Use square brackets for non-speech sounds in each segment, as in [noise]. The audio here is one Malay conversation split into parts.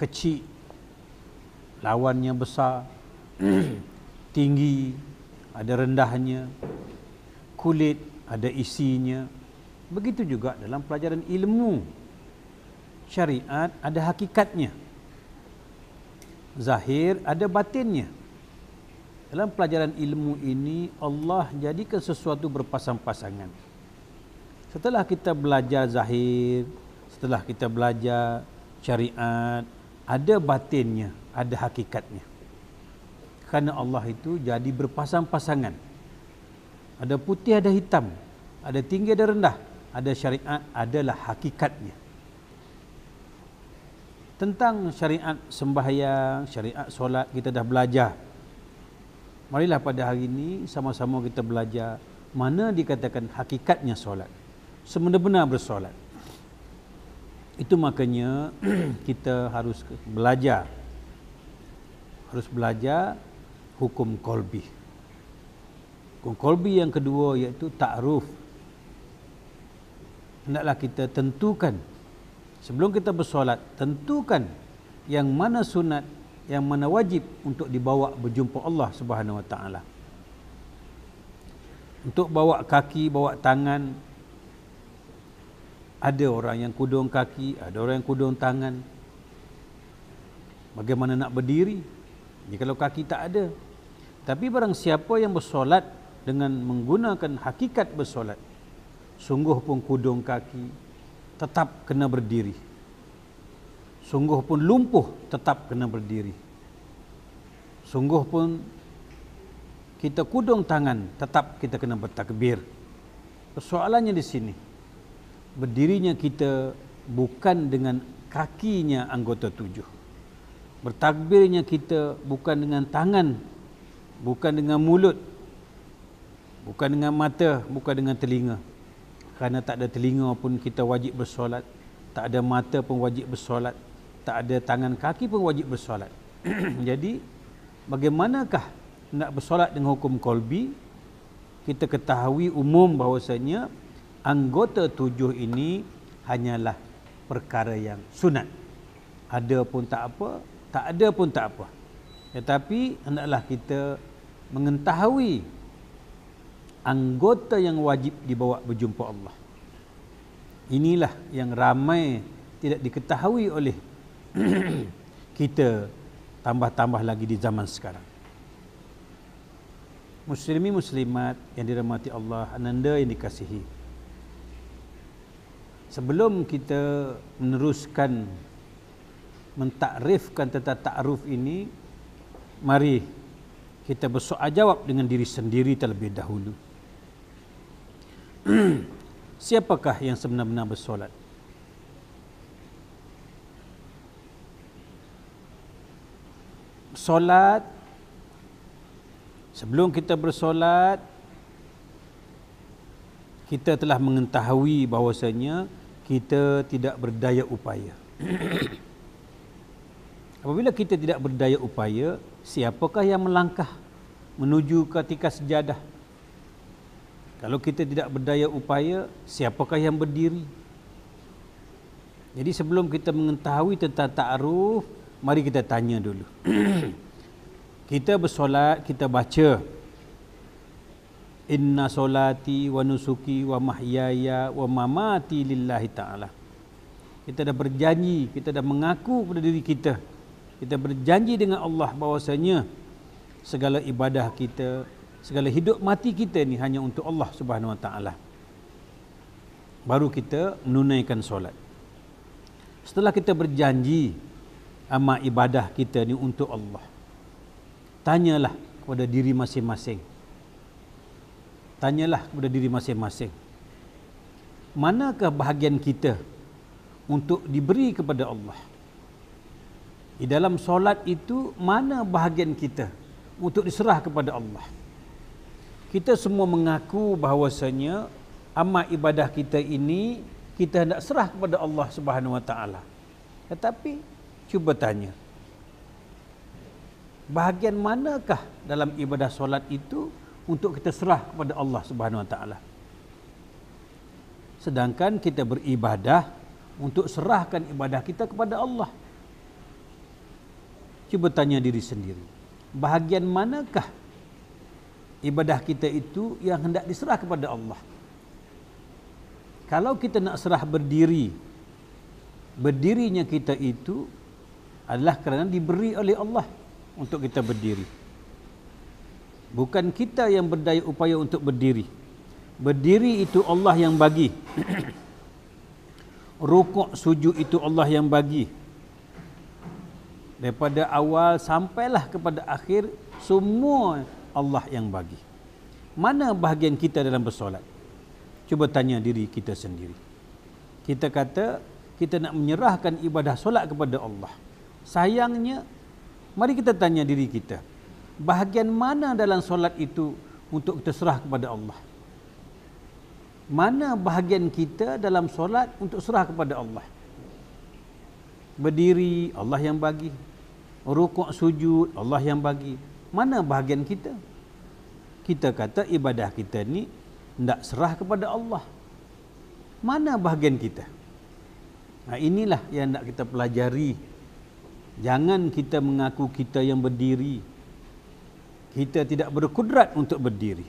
kecil lawannya besar [clears throat] tinggi ada rendahnya kulit ada isinya begitu juga dalam pelajaran ilmu syariat ada hakikatnya zahir ada batinnya dalam pelajaran ilmu ini Allah jadikan sesuatu berpasang-pasangan setelah kita belajar zahir setelah kita belajar syariat ada batinnya, ada hakikatnya. Kerana Allah itu jadi berpasang-pasangan. Ada putih, ada hitam. Ada tinggi, ada rendah. Ada syariat, adalah hakikatnya. Tentang syariat sembahyang, syariat solat, kita dah belajar. Marilah pada hari ini sama-sama kita belajar mana dikatakan hakikatnya solat. sebenar-benar bersolat. Itu makanya [clears throat] kita harus belajar harus belajar hukum kolbi. Hukum kolbi yang kedua iaitu ta'ruf. Hendaklah kita tentukan sebelum kita bersolat, tentukan yang mana sunat, yang mana wajib untuk dibawa berjumpa Allah Subhanahu Wa Taala. Untuk bawa kaki, bawa tangan, ada orang yang kudung kaki, ada orang yang kudung tangan. Bagaimana nak berdiri? Ini kalau kaki tak ada. Tapi barang siapa yang bersolat dengan menggunakan hakikat bersolat, sungguh pun kudung kaki tetap kena berdiri. Sungguh pun lumpuh tetap kena berdiri. Sungguh pun kita kudung tangan tetap kita kena bertakbir. Persoalannya di sini, berdirinya kita bukan dengan kakinya anggota tujuh. Bertakbirnya kita bukan dengan tangan, bukan dengan mulut, bukan dengan mata, bukan dengan telinga. Kerana tak ada telinga pun kita wajib bersolat. Tak ada mata pun wajib bersolat. Tak ada tangan kaki pun wajib bersolat. [clears throat] Jadi, bagaimanakah nak bersolat dengan hukum kolbi? Kita ketahui umum bahawasanya anggota tujuh ini hanyalah perkara yang sunat. Ada pun tak apa, tak ada pun tak apa. Tetapi hendaklah kita mengetahui anggota yang wajib dibawa berjumpa Allah. Inilah yang ramai tidak diketahui oleh [clears throat] kita tambah-tambah lagi di zaman sekarang. Muslimi muslimat yang dirahmati Allah, ananda yang dikasihi sebelum kita meneruskan mentakrifkan tentang ta'ruf ini mari kita bersoal jawab dengan diri sendiri terlebih dahulu [clears throat] siapakah yang sebenar-benar bersolat solat sebelum kita bersolat kita telah mengetahui bahawasanya kita tidak berdaya upaya. [clears throat] Apabila kita tidak berdaya upaya, siapakah yang melangkah menuju ketika sejadah? Kalau kita tidak berdaya upaya, siapakah yang berdiri? Jadi sebelum kita mengetahui tentang ta'aruf, mari kita tanya dulu. [clears throat] kita bersolat, kita baca. Inna solati wa nusuki wa mahyaya wa mamati lillahi ta'ala Kita dah berjanji, kita dah mengaku pada diri kita Kita berjanji dengan Allah bahawasanya Segala ibadah kita, segala hidup mati kita ni hanya untuk Allah subhanahu wa ta'ala Baru kita menunaikan solat Setelah kita berjanji amal ibadah kita ni untuk Allah Tanyalah kepada diri masing-masing tanyalah kepada diri masing-masing manakah bahagian kita untuk diberi kepada Allah di dalam solat itu mana bahagian kita untuk diserah kepada Allah kita semua mengaku bahawasanya amal ibadah kita ini kita hendak serah kepada Allah Subhanahu Wa Taala. Tetapi cuba tanya. Bahagian manakah dalam ibadah solat itu untuk kita serah kepada Allah Subhanahu Wa Taala. Sedangkan kita beribadah untuk serahkan ibadah kita kepada Allah. Cuba tanya diri sendiri. Bahagian manakah ibadah kita itu yang hendak diserah kepada Allah? Kalau kita nak serah berdiri, berdirinya kita itu adalah kerana diberi oleh Allah untuk kita berdiri. Bukan kita yang berdaya upaya untuk berdiri Berdiri itu Allah yang bagi [clears throat] Rukuk sujud itu Allah yang bagi Daripada awal sampailah kepada akhir Semua Allah yang bagi Mana bahagian kita dalam bersolat? Cuba tanya diri kita sendiri Kita kata kita nak menyerahkan ibadah solat kepada Allah Sayangnya mari kita tanya diri kita bahagian mana dalam solat itu untuk kita serah kepada Allah? Mana bahagian kita dalam solat untuk serah kepada Allah? Berdiri, Allah yang bagi. Rukuk sujud, Allah yang bagi. Mana bahagian kita? Kita kata ibadah kita ni tidak serah kepada Allah. Mana bahagian kita? Nah inilah yang nak kita pelajari. Jangan kita mengaku kita yang berdiri kita tidak berkudrat untuk berdiri.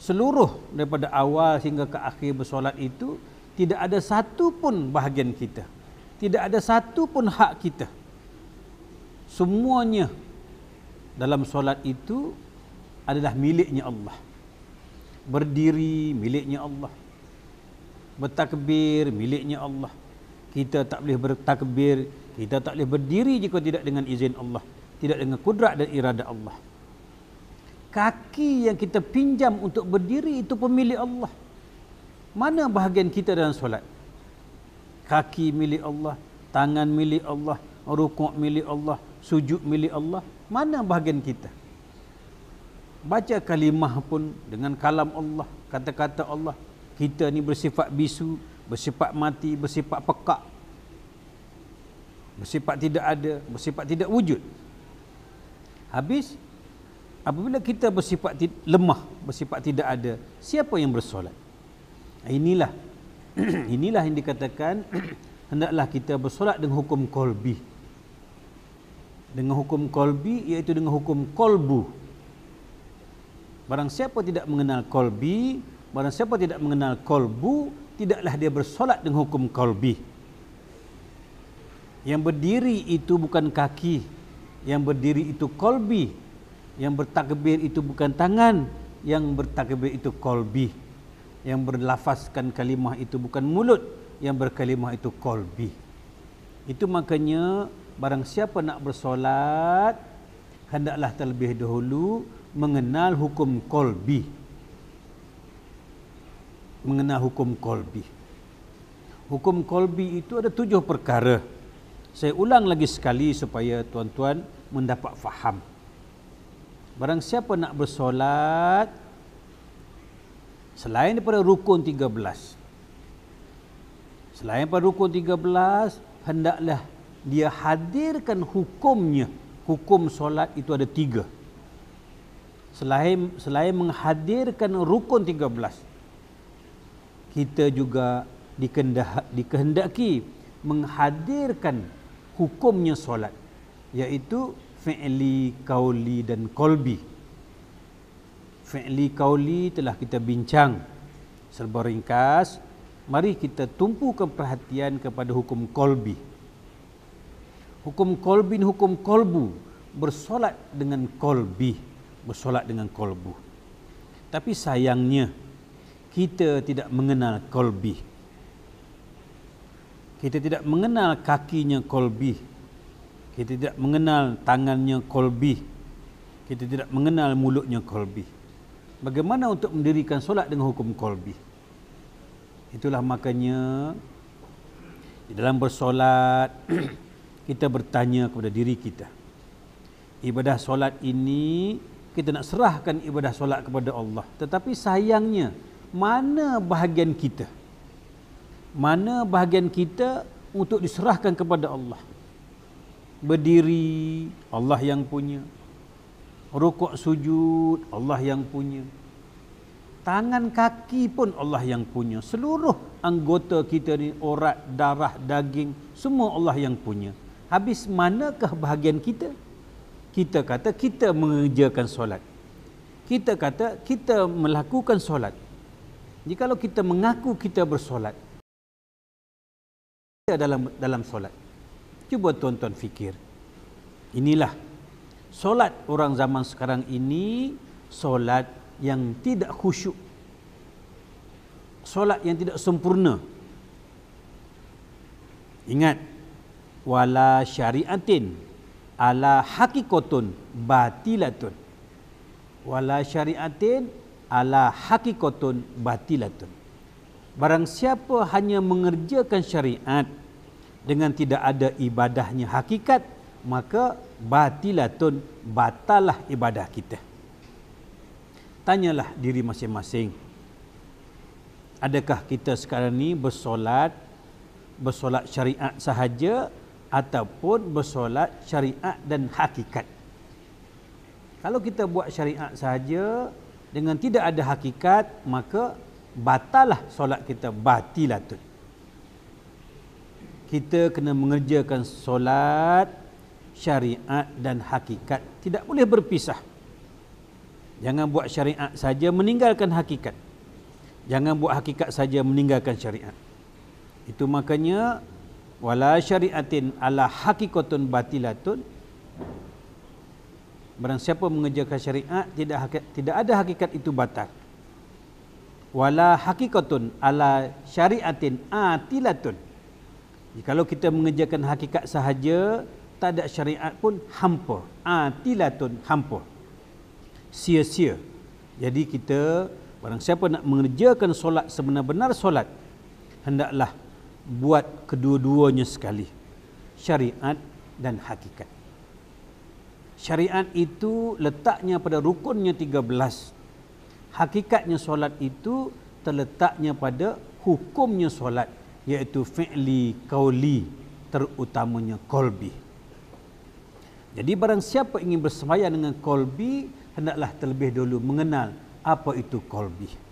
Seluruh daripada awal hingga ke akhir bersolat itu tidak ada satu pun bahagian kita. Tidak ada satu pun hak kita. Semuanya dalam solat itu adalah miliknya Allah. Berdiri miliknya Allah. Bertakbir miliknya Allah. Kita tak boleh bertakbir, kita tak boleh berdiri jika tidak dengan izin Allah tidak dengan kudrat dan irada Allah. Kaki yang kita pinjam untuk berdiri itu pemilik Allah. Mana bahagian kita dalam solat? Kaki milik Allah, tangan milik Allah, rukuk milik Allah, sujud milik Allah. Mana bahagian kita? Baca kalimah pun dengan kalam Allah, kata-kata Allah. Kita ni bersifat bisu, bersifat mati, bersifat pekak. Bersifat tidak ada, bersifat tidak wujud. Habis apabila kita bersifat lemah, bersifat tidak ada, siapa yang bersolat? Inilah [clears throat] inilah yang dikatakan [clears throat] hendaklah kita bersolat dengan hukum kolbi. Dengan hukum kolbi iaitu dengan hukum kolbu. Barang siapa tidak mengenal kolbi, barang siapa tidak mengenal kolbu, tidaklah dia bersolat dengan hukum kolbi. Yang berdiri itu bukan kaki, yang berdiri itu kolbi yang bertakbir itu bukan tangan yang bertakbir itu kolbi yang berlafazkan kalimah itu bukan mulut yang berkalimah itu kolbi itu makanya barang siapa nak bersolat hendaklah terlebih dahulu mengenal hukum kolbi mengenal hukum kolbi hukum kolbi itu ada tujuh perkara perkara saya ulang lagi sekali supaya tuan-tuan mendapat faham. Barang siapa nak bersolat selain daripada rukun 13. Selain daripada rukun 13, hendaklah dia hadirkan hukumnya. Hukum solat itu ada tiga. Selain selain menghadirkan rukun 13, kita juga dikehendaki menghadirkan hukumnya solat iaitu fi'li kauli dan kolbi fi'li kauli telah kita bincang serba ringkas mari kita tumpukan perhatian kepada hukum kolbi hukum kolbin hukum kolbu bersolat dengan kolbi bersolat dengan kolbu tapi sayangnya kita tidak mengenal kolbi. Kita tidak mengenal kakinya kolbi. Kita tidak mengenal tangannya kolbi. Kita tidak mengenal mulutnya kolbi. Bagaimana untuk mendirikan solat dengan hukum kolbi? Itulah makanya dalam bersolat [clears throat] kita bertanya kepada diri kita. Ibadah solat ini kita nak serahkan ibadah solat kepada Allah. Tetapi sayangnya mana bahagian kita? mana bahagian kita untuk diserahkan kepada Allah berdiri Allah yang punya rukuk sujud Allah yang punya tangan kaki pun Allah yang punya seluruh anggota kita ni urat darah daging semua Allah yang punya habis manakah bahagian kita kita kata kita mengerjakan solat kita kata kita melakukan solat jika kalau kita mengaku kita bersolat dalam dalam solat. Cuba tuan-tuan fikir. Inilah solat orang zaman sekarang ini solat yang tidak khusyuk. Solat yang tidak sempurna. Ingat wala syariatin ala hakikatun batilatun. Wala syariatin ala hakikatun batilatun. Barang siapa hanya mengerjakan syariat dengan tidak ada ibadahnya hakikat, maka batilatun batallah ibadah kita. Tanyalah diri masing-masing. Adakah kita sekarang ni bersolat bersolat syariat sahaja ataupun bersolat syariat dan hakikat? Kalau kita buat syariat sahaja dengan tidak ada hakikat, maka batallah solat kita batilatun. Kita kena mengerjakan solat syariat dan hakikat tidak boleh berpisah. Jangan buat syariat saja meninggalkan hakikat. Jangan buat hakikat saja meninggalkan syariat. Itu makanya wala syariatin ala hakikatun batilatun. Barang siapa mengerjakan syariat tidak tidak ada hakikat itu batal wala hakikatun ala syariatin atilatun. Kalau kita mengerjakan hakikat sahaja, tak ada syariat pun hampa. Atilatun hampa. Sia-sia. Jadi kita, barang siapa nak mengerjakan solat sebenar-benar solat, hendaklah buat kedua-duanya sekali. Syariat dan hakikat. Syariat itu letaknya pada rukunnya hakikatnya solat itu terletaknya pada hukumnya solat iaitu fi'li qauli terutamanya qalbi jadi barang siapa ingin bersemayam dengan qalbi hendaklah terlebih dulu mengenal apa itu qalbi